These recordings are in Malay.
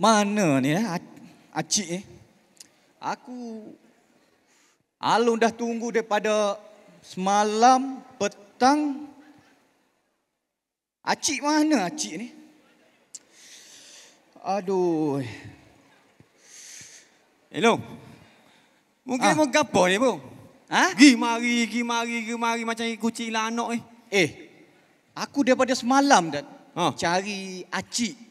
Mana ni eh, acik ni? Eh? Aku Alun dah tunggu daripada semalam petang. Acik mana acik ni? Aduh. Hello. Mungkin ha. mau gapo ni, Bu? Ha? Gi mari, gi mari, gi mari macam kucing lah anak ni. Eh. Aku daripada semalam dah ha. cari acik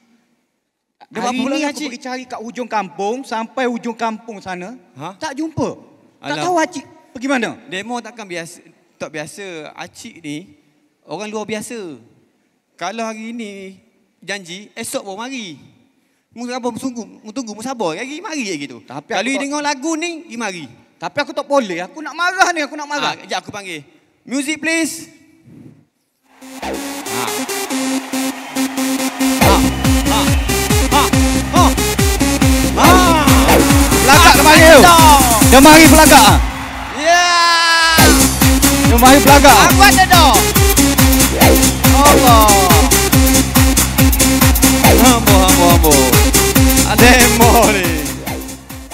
dia Hari ini aku pergi cari kat hujung kampung, sampai hujung kampung sana, ha? tak jumpa. Alam. Tak tahu Acik pergi mana. Demo takkan biasa, tak biasa. Acik ni orang luar biasa. Kalau hari ini janji, esok baru mari. mungkin sabar, mu tunggu, mu sabar. Lagi mari lagi tu. Tapi Kalau tak... dengar lagu ni, pergi mari. Tapi aku tak boleh. Aku nak marah ni, aku nak marah. Ha, sekejap aku panggil. Music please. Yang mari pelagak. Ya. Yeah. pelaga. mari pelagak. Apa tu no? Allah. Ambo ambo ambo. Demo ni.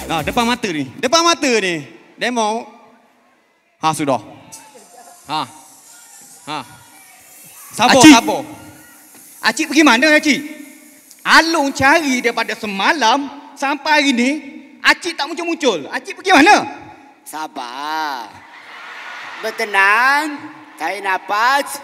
Nah, depan mata ni. Depan mata ni. Demo. Ha sudah. Ha. Ha. Sabo sabo. Acik pergi mana acik? Alung cari daripada semalam sampai hari ni Acik tak muncul-muncul. Acik pergi mana? Sabar. Bertenang. Tarik nafas.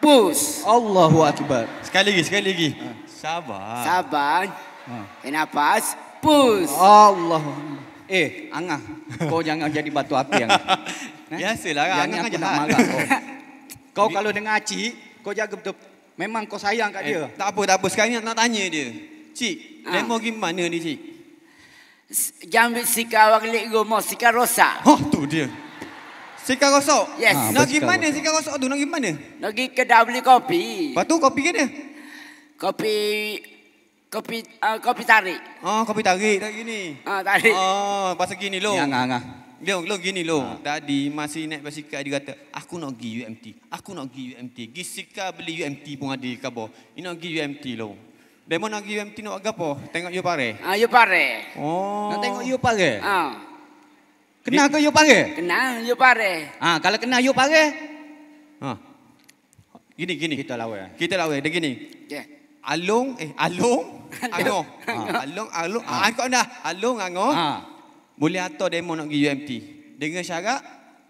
Pus. Allahu Akbar. Sekali lagi, sekali lagi. Ha. Sabar. Sabar. Ha. Tarik nafas. Pus. Allahu Eh, Angah. kau jangan jadi batu api, Angah. Ha? Biasalah, Angah kan jahat. Nak marah, kau. kau kalau dengar Acik, kau jaga betul. Memang kau sayang kat eh, dia. Tak apa, tak apa. Sekarang ni nak tanya dia. Cik, ha. lemon gimana ni, Cik? Jambit sika orang lek rumah sika rosa Oh tu dia. Sika rosak? Yes. Ha, nak gimana mana sika rosak tu? Nak gimana mana? Nak pergi kedai beli kopi. Lepas tu kopi kena? Kopi... Kopi uh, kopi tarik. Oh, kopi tarik tadi gini. Ah, uh, tarik. Oh, pasal gini lo. Ya, ngah, ngah. dia lo gini lo. Ha. Tadi masih naik basikal dia kata, aku nak gi UMT. Aku nak gi UMT. gi Gisika beli UMT pun ada kabar. Ini nak gi UMT lo. Demo nak pergi UMT nak apa? Tengok you pare. Ah, you pare. Oh. Nak tengok you pare. Ah. Kenal ke you pare? Kenal you pare. Ah, kalau kenal you pare. Ah. Gini gini kita lawa. Kita lawa Dengan gini. Yeah. Alung eh Alung Ano? Ah, Alung Alung. Ah. ah, kau dah. Alung Ano? Ha. Ah. Boleh atau demo nak gi UMT. Dengan syarat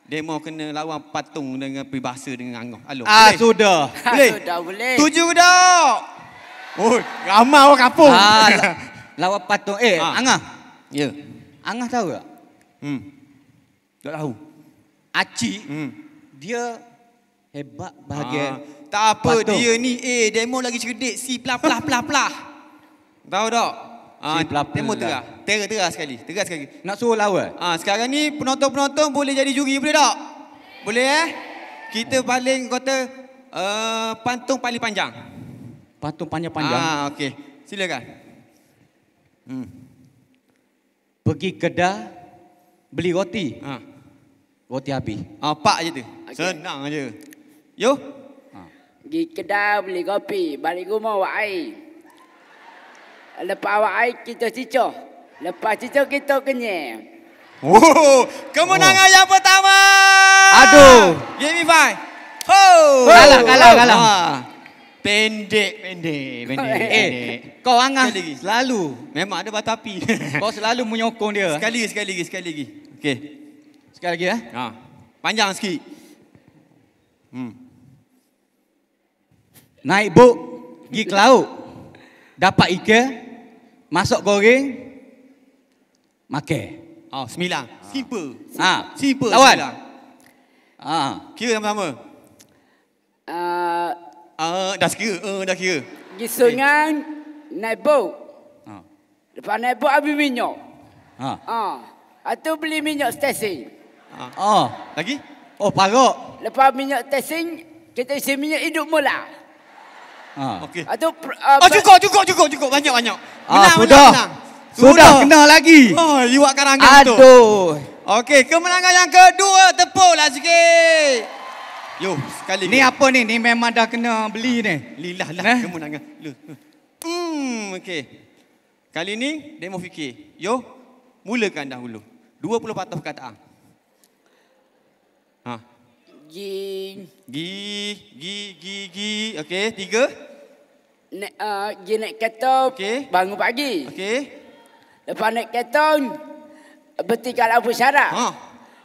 demo kena lawan patung dengan peribahasa dengan Ano. Alung. Ah, sudah. Boleh. sudah boleh. Tuju dah. Oi, oh, ramai orang kampung. Ha, la, lawak patung. Eh, ha. Angah. Ya. Yeah. Angah tahu tak? Hmm. Tak tahu. Aci, hmm. dia hebat bahagian. Ha. Tak apa, patung. dia ni A, eh, demo lagi cerdik. C, plah, plah, plah, plah. tahu tak? Ah, demo terah. Terah, terah sekali. Terah sekali. Nak suruh lawan? Ha, sekarang ni penonton-penonton boleh jadi juri, boleh tak? Boleh eh? Kita paling kata uh, eh, pantung paling panjang. Patung panjang-panjang. Ah, okey. Silakan. Hmm. Pergi kedai beli roti. Ha. Roti api. Ha, ah, pak je tu. Okay. Senang aje. Yo. Ha. Pergi kedai beli kopi, balik rumah awak air. Lepas awak air kita cicuh. Lepas cicuh kita kenyang. Oh, kemenangan oh. yang pertama. Aduh. Give five. Ho. Kalah, kalah, kalah. Ha. Pendek, pendek, pendek. Eh, eh. kau angah sekali selalu. Memang ada batu api. kau selalu menyokong dia. Sekali lagi, sekali lagi, sekali lagi. Okey. Sekali lagi, ya. Eh? Ha. Panjang sikit. Hmm. Naik buk, pergi ke laut. Dapat ikan, masuk goreng, makan. Oh, sembilan. Simple. Ha. Simple. Lawan. Ha. Kira sama-sama. Uh, dah kira, uh, dah kira. Di sungai eh. Nebo. Ha. Lepas Nebo ambil minyak. Ha. Ha. Atau beli minyak stesing. Ha. Oh, ah. lagi? Oh, parok. Lepas minyak stesing, kita isi minyak hidup mula. Ha. Okey. Atau... Uh, oh, cukup, cukup, cukup, cukup. Banyak, banyak. Menang, ha, sudah. menang. Sudah. Sudah, kena lagi. Oh, you akan angkat Aduh. betul. Aduh. Okey, kemenangan yang kedua, tepuklah sikit. Yo, sekali. Ni apa ni? Ni memang dah kena beli ni. Lilah lah. Nah. Kamu nak Hmm, okey. Kali ni, demo fikir. Yo, mulakan dahulu. 20 patah perkataan. Ha. Gi. Gi, gi, gi, gi. Okey, tiga. Ne, uh, gi naik kereta okay. bangun pagi. Okey. Lepas naik kereta, bertikal apa syarat? Ha.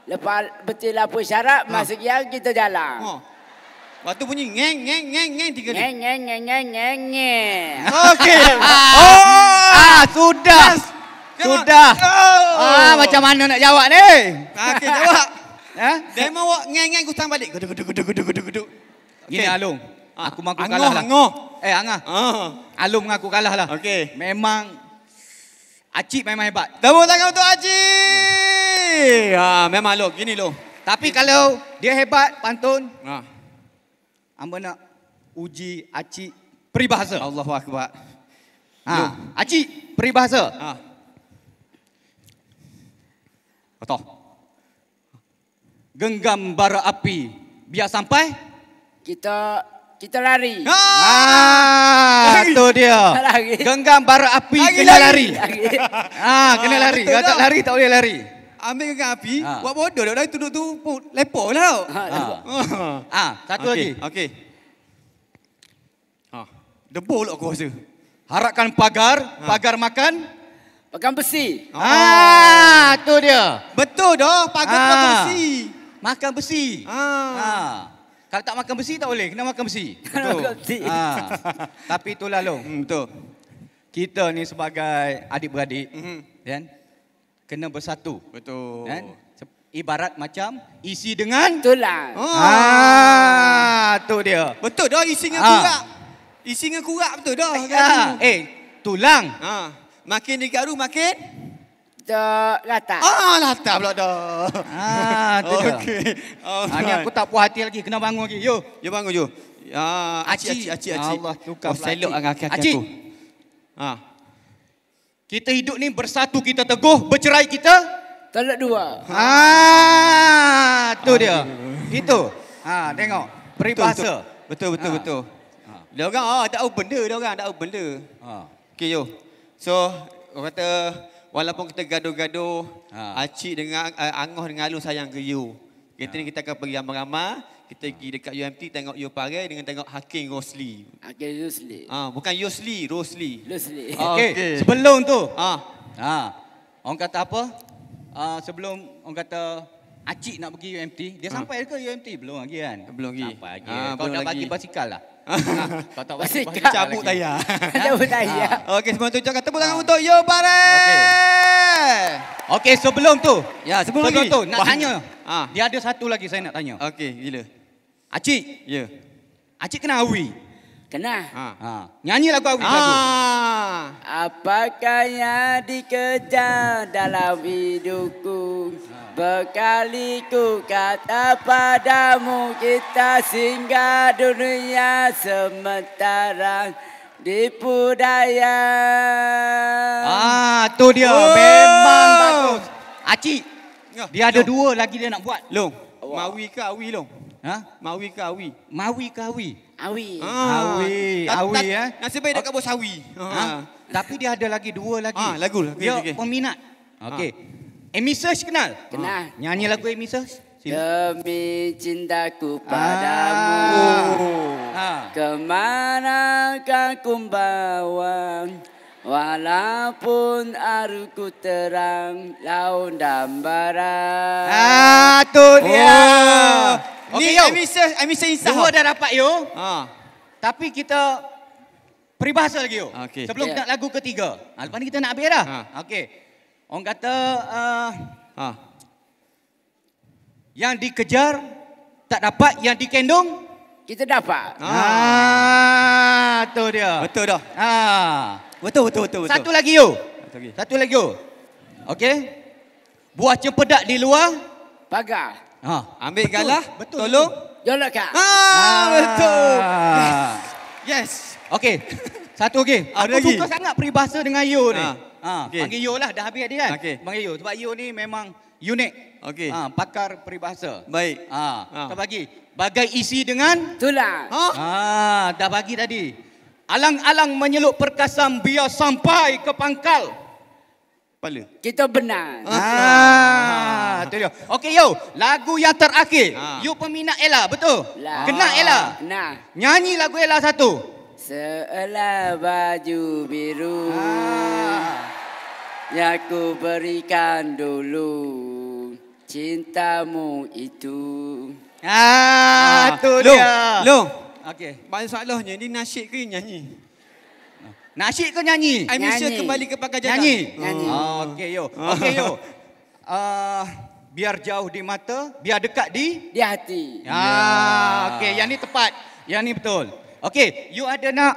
Lepas betul lah apa syarat, ha. masa kian kita jalan. Ha. Lepas bunyi ngeng, ngeng, ngeng, ngeng tiga kali. Ngeng, ngeng, ngeng, ngeng, ngeng, ngeng. Okey. Ah. oh. Ah, sudah. Yes. Sudah. Oh. Ah, macam mana nak jawab ni? Ah, okey, jawab. Ha? Demo awak ngeng-ngeng kutang balik. Geduk, geduk, geduk, geduk, geduk. Gedu. Gini okay. Alung. Ah. Aku mengaku kalah lah. Angoh, Eh, Angah. Oh. Alung mengaku kalah lah. Okey. Memang... Acik memang hebat. Tepuk tangan untuk Acik! ha, memang lo, gini lo. Tapi kalau dia hebat pantun, ha. Amba nak uji Aci peribahasa. Allahu akbar. Ha, Aci peribahasa. Ha. Betul. Genggam bara api biar sampai kita kita lari. Ha, ha. itu ah, dia. Lari. Genggam bara api lagi, kena lari. Ah, Ha, kena lari. Kalau tak lari tak boleh lari ambil dengan api, ha. buat bodoh dah dah tuduk tu lepoh lah tau. Ha. Ah, ha. satu okay. lagi. Okey. Ha. Debur lah aku rasa. Harapkan pagar, ha. pagar makan pagar besi. Ha. ha, tu dia. Betul dah, pagar ha. makan besi. Makan besi. Ha. ha. Kalau tak makan besi tak boleh, kena makan besi. Betul. ha. Tapi itulah lo. Hmm, betul. Kita ni sebagai adik-beradik, mm -hmm. kan? kena bersatu. Betul. Kan? Ibarat macam isi dengan tulang. Oh. Ah, tu dia. Betul dah isi dengan ah. kurak. Isi dengan kurak betul dah. Ya. Eh, tulang. Ha. Ah. Makin digaru makin Tak rata. Ah, rata pula dah. Ah, tu okay. dia. Okey. Ah, ni aku tak puas hati lagi. Kena bangun lagi. Yo, yo bangun yo. Ah, aci, aci, aci, aci. Allah, tukar oh, Selok dengan kaki aku. Ah. Kita hidup ni bersatu kita teguh, bercerai kita tak ada dua. Ha, tu dia. Itu. Ha, tengok. Peribahasa. Betul betul betul. Ha. Ha. Dia orang oh, tak tahu benda dia orang, tak tahu benda. Ha. Okey yo. So, kata walaupun kita gaduh-gaduh, ha. Acik dengan uh, eh, Angoh dengan Alu sayang ke you. Kita ni ha. kita akan pergi ramai-ramai kita pergi dekat UMT tengok Yo Pare dengan tengok Hakim Rosli. Hakim Rosli. Ah, ha, bukan Yosli, Rosli. Rosli. Ah, okay. okay. Sebelum tu. Ah. Ha. ha. Orang kata apa? Uh, sebelum orang kata Acik nak pergi UMT, dia ha. sampai ke UMT belum lagi kan? Belum lagi. Sampai lagi. Ha, kau belum nak lagi. bagi basikal lah. Kau tak bagi basikal. Cabut tayar. Cabut tayar. Okey, sebelum tu cakap tepuk tangan ha. untuk Yo Pare. Okey. Okey, sebelum tu. Ya, sebelum, sebelum tu nak Bahan. tanya. Ha. Dia ada satu lagi saya nak tanya. Okey, gila. Acik. Ya. Yeah. Acik kenal awi. Kenal. Ha. ha. Nyanyi lagu awi. Ha. Lagu. Apakah yang dikejar dalam hidupku? Ha. Bekali ku kata padamu kita singgah dunia sementara di budaya. Ah, ha, tu dia oh. memang bagus. Acik, ya. dia ada Long. dua lagi dia nak buat. Long, Mawi ke Awi Long? Ha? Mawi ke Awi? Mawi ke Awi? Awi. Ha. Awi. Awi, ya. Eh? Nasib baik dekat bos Awi. Ha. ha. Tapi dia ada lagi dua lagi. Ha, lagu. lagu dia okay. peminat. Ha. Okey. Ha. Amy Search kenal? Kenal. Ha. Nyanyi lagu Amy Search. Demi cintaku ah. padamu ha. Kemana kau ku bawa Walaupun aruku terang Laun dan barang Ah, tu dia oh. Okay, ni yo. Emisor, emisor insaf. Oh. Dua dah dapat yo. Ha. Tapi kita peribahasa lagi yo. Okay. Sebelum yeah. nak lagu ketiga. Ha, lepas ni kita nak habis dah. Ha. Okey. Orang kata uh, ha. Yang dikejar tak dapat, yang dikendung kita dapat. Ha. ha. Ah, tu dia. Betul dah. Ha. Betul betul betul. betul. Satu lagi yo. Satu lagi. yo. Okey. Buah cempedak di luar pagar. Ha. Ambil galah. Betul. Tolong. Jolak kak. Ha, betul. Ah. Yes. Yes. Okey. Satu game. Okay. Aku lagi. suka sangat peribahasa dengan Yo ni. Ha. Ah. ha. Okay. Panggil Yo lah. Dah habis tadi kan? Okay. Panggil Yo. Sebab Yo ni memang unik. Okey. Ha, pakar peribahasa. Baik. Ha. ha. Kita bagi. Bagai isi dengan? Tulang. Ha? ha. Dah bagi tadi. Alang-alang menyeluk perkasam biar sampai ke pangkal kepala. Kita benar. Ah, tu dia. Okey yo, lagu yang terakhir. Ha. You peminat Ella, betul? La. Kenal Ella? Nah. Nyanyi lagu Ella satu. Seolah baju biru ah. Yang ku berikan dulu Cintamu itu Ah, ah. tu dia Lu, Long Banyak Masalahnya ni nasyid ke nyanyi? Nasyid ke nyanyi? I miss you kembali ke pakai jadah. Nyanyi. Hmm. nyanyi. Oh, okay yo. Okay yo. Uh, biar jauh di mata, biar dekat di? Di hati. Ah, yeah. Okay, yang ni tepat. Yang ni betul. Okay, you ada nak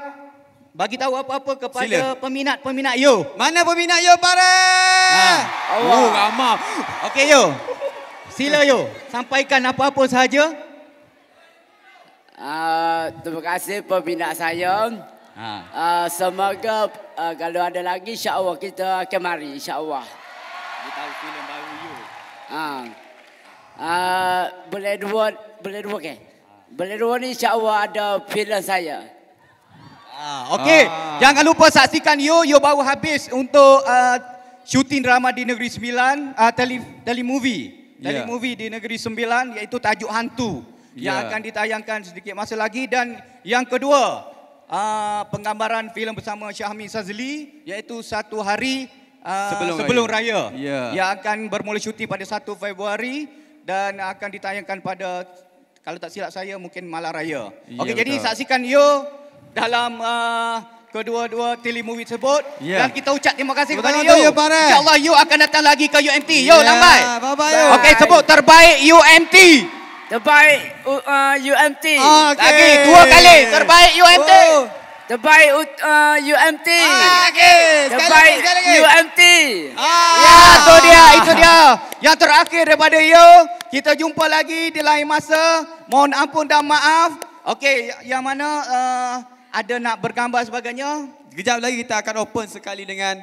bagi tahu apa-apa kepada peminat-peminat you? Mana peminat you, Pare? Ah. Oh, ramah. Okay, yo. Sila, yo. Sampaikan apa-apa sahaja. Uh, terima kasih peminat saya. Ha. Uh, semoga uh, kalau ada lagi insya-Allah kita akan mari insya-Allah. Kita tahu filem baru you. Ha. Uh, boleh dua boleh dua ke? Boleh dua ni insya-Allah ada filem saya. Ha, okey, ah. jangan lupa saksikan Yo Yo baru habis untuk uh, syuting drama di Negeri Sembilan, uh, tele, tele movie, ya. tele yeah. movie di Negeri Sembilan, iaitu Tajuk Hantu yeah. yang ya. akan ditayangkan sedikit masa lagi dan yang kedua uh, penggambaran filem bersama Syahmi Sazli iaitu satu hari uh, ah, sebelum, sebelum raya. raya. Ya. Yang akan bermula syuting pada 1 Februari dan akan ditayangkan pada kalau tak silap saya mungkin malam raya. Ya, Okey jadi saksikan yo dalam uh, kedua-dua movie tersebut yeah. dan kita ucap terima kasih kepada you. Insyaallah insya you akan datang lagi ke UMT. Yo ya, yeah. lambai. Okey sebut terbaik UMT. Terbaik uh, UMT. Ah, okay. Lagi dua kali terbaik UMT. Oh. Terbaik uh, UMT. Ah, okay. Terbaik lagi, lagi. UMT. Ah. Ya, itu dia, itu dia. Yang terakhir daripada you. Kita jumpa lagi di lain masa. Mohon ampun dan maaf. Okey, yang mana uh, ada nak bergambar sebagainya. Kejap lagi kita akan open sekali dengan...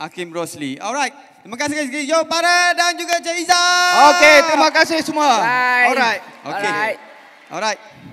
Hakim Rosli. Alright. Terima kasih guys. Yo Para dan juga Cik Izzah. Okay. Terima kasih semua. Bye. Alright. Okay. Alright. Alright.